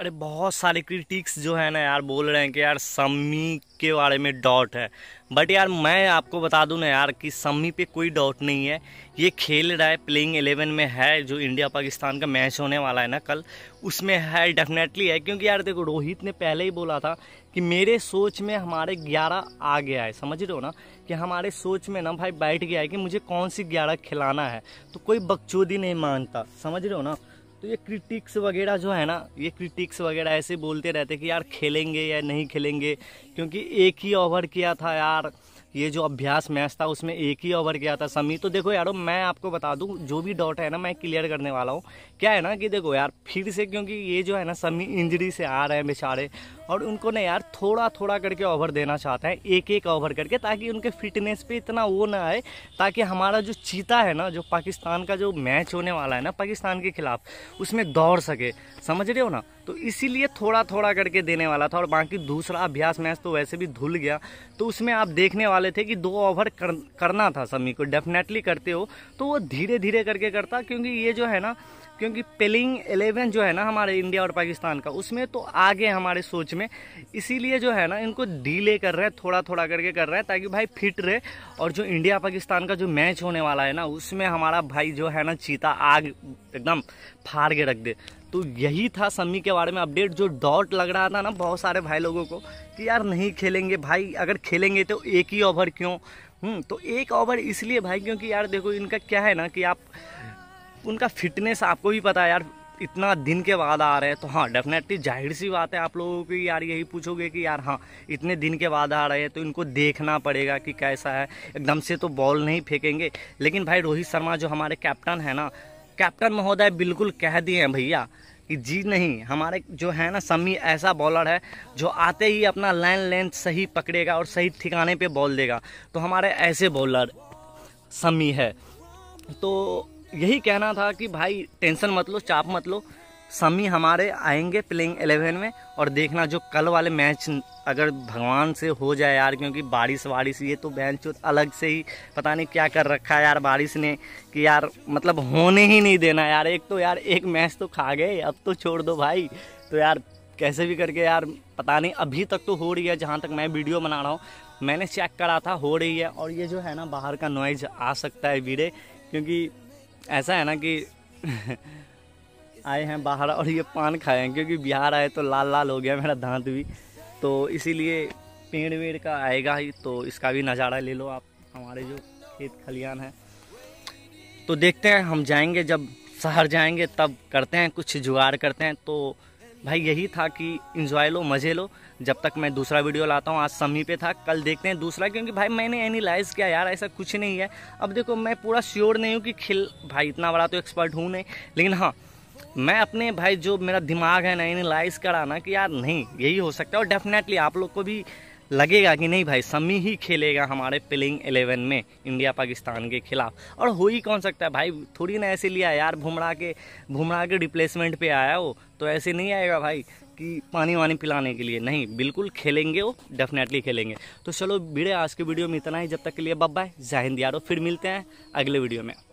अरे बहुत सारे क्रिटिक्स जो है ना यार बोल रहे हैं कि यार सम्मी के बारे में डॉट है बट यार मैं आपको बता दूं ना यार कि सम्मी पे कोई डॉट नहीं है ये खेल रहा है प्लेइंग एलेवन में है जो इंडिया पाकिस्तान का मैच होने वाला है ना कल उसमें है डेफिनेटली है क्योंकि यार देखो रोहित ने पहले ही बोला था कि मेरे सोच में हमारे ग्यारह आ गया है समझ रहे हो ना कि हमारे सोच में ना भाई बैठ गया है कि मुझे कौन सी ग्यारह खिलाना है तो कोई बकचोदी नहीं मानता समझ रहे हो ना तो ये क्रिटिक्स वगैरह जो है ना ये क्रिटिक्स वगैरह ऐसे बोलते रहते कि यार खेलेंगे या नहीं खेलेंगे क्योंकि एक ही ओवर किया था यार ये जो अभ्यास मैच था उसमें एक ही ओवर किया था समी तो देखो यारो मैं आपको बता दूं जो भी डॉट है ना मैं क्लियर करने वाला हूँ क्या है ना कि देखो यार फिर से क्योंकि ये जो है ना समी इंजरी से आ रहे हैं बेचारे और उनको ना यार थोड़ा थोड़ा करके ओवर देना चाहते हैं एक एक ओवर करके ताकि उनके फिटनेस पे इतना वो ना आए ताकि हमारा जो चीता है ना जो पाकिस्तान का जो मैच होने वाला है ना पाकिस्तान के खिलाफ उसमें दौड़ सके समझ रहे हो ना तो इसीलिए थोड़ा थोड़ा करके देने वाला था और बाकी दूसरा अभ्यास मैच तो वैसे भी धुल गया तो उसमें आप देखने वाले थे कि दो ओवर कर, करना था समी को डेफिनेटली करते हो तो वो धीरे धीरे करके करता क्योंकि ये जो है ना क्योंकि पेलिंग एलेवन जो है ना हमारे इंडिया और पाकिस्तान का उसमें तो आगे हमारे सोच में इसीलिए जो है ना इनको डीले कर रहे हैं थोड़ा थोड़ा करके कर रहे हैं ताकि भाई फिट रहे और जो इंडिया पाकिस्तान का जो मैच होने वाला है ना उसमें हमारा भाई जो है ना चीता आग एकदम फाड़ के रख दे तो यही था सम्मी के बारे में अपडेट जो डॉट लग रहा था ना बहुत सारे भाई लोगों को कि यार नहीं खेलेंगे भाई अगर खेलेंगे तो एक ही ओवर क्यों हम्म, तो एक ओवर इसलिए भाई क्योंकि यार देखो इनका क्या है ना कि आप उनका फिटनेस आपको भी पता है यार इतना दिन के बाद आ रहे हैं तो हाँ डेफिनेटली जाहिर सी बात है आप लोगों की यार यही पूछोगे कि यार हाँ इतने दिन के बाद आ रहे हैं तो इनको देखना पड़ेगा कि कैसा है एकदम से तो बॉल नहीं फेंकेंगे लेकिन भाई रोहित शर्मा जो हमारे कैप्टन है ना कैप्टन महोदय बिल्कुल कह दिए हैं भैया कि जी नहीं हमारे जो है ना समी ऐसा बॉलर है जो आते ही अपना लाइन लेंथ सही पकड़ेगा और सही ठिकाने पे बॉल देगा तो हमारे ऐसे बॉलर समी है तो यही कहना था कि भाई टेंशन मत लो चाप मत लो समी हमारे आएंगे प्लेइंग एलेवन में और देखना जो कल वाले मैच अगर भगवान से हो जाए यार क्योंकि बारिश वारिश ये तो बहन चोत अलग से ही पता नहीं क्या कर रखा है यार बारिश ने कि यार मतलब होने ही नहीं देना यार एक तो यार एक मैच तो खा गए अब तो छोड़ दो भाई तो यार कैसे भी करके यार पता नहीं अभी तक तो हो रही है जहाँ तक मैं वीडियो बना रहा हूँ मैंने चेक करा था हो रही है और ये जो है ना बाहर का नॉइज आ सकता है वीरे क्योंकि ऐसा है ना कि आए हैं बाहर और ये पान खाए हैं क्योंकि बिहार आए तो लाल लाल हो गया मेरा दांत भी तो इसीलिए पेड़ वेड़ का आएगा ही तो इसका भी नज़ारा ले लो आप हमारे जो खेत खलियान है तो देखते हैं हम जाएंगे जब शहर जाएंगे तब करते हैं कुछ जुगाड़ करते हैं तो भाई यही था कि इन्जॉय लो मज़े लो जब तक मैं दूसरा वीडियो लाता हूँ आज समी पे था कल देखते हैं दूसरा क्योंकि भाई मैंने एनालाइज़ किया यार ऐसा कुछ नहीं है अब देखो मैं पूरा श्योर नहीं हूँ कि खिल भाई इतना बड़ा तो एक्सपर्ट हूँ नहीं लेकिन हाँ मैं अपने भाई जो मेरा दिमाग है ना एनालाइज करा ना कि यार नहीं यही हो सकता है और डेफिनेटली आप लोग को भी लगेगा कि नहीं भाई समी ही खेलेगा हमारे प्लेइंग एलेवन में इंडिया पाकिस्तान के खिलाफ और हो ही कौन सकता है भाई थोड़ी ना ऐसे लिया यार भुमरा के भुमरा के रिप्लेसमेंट पे आया हो तो ऐसे नहीं आएगा भाई कि पानी वानी पिलाने के लिए नहीं बिल्कुल खेलेंगे वो डेफिनेटली खेलेंगे तो चलो भिड़े आज के वीडियो में इतना ही जब तक के लिए बब्बा जाहिंद यारो फिर मिलते हैं अगले वीडियो में